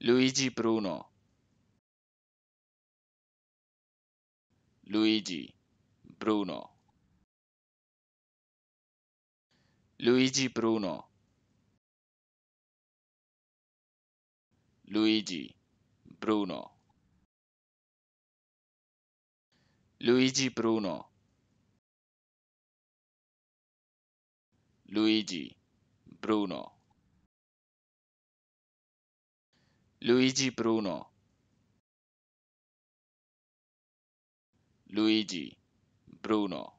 Luigi Bruno Luigi Bruno Luigi Bruno Luigi Bruno Luigi Bruno Luigi Bruno Luigi Bruno Luigi Bruno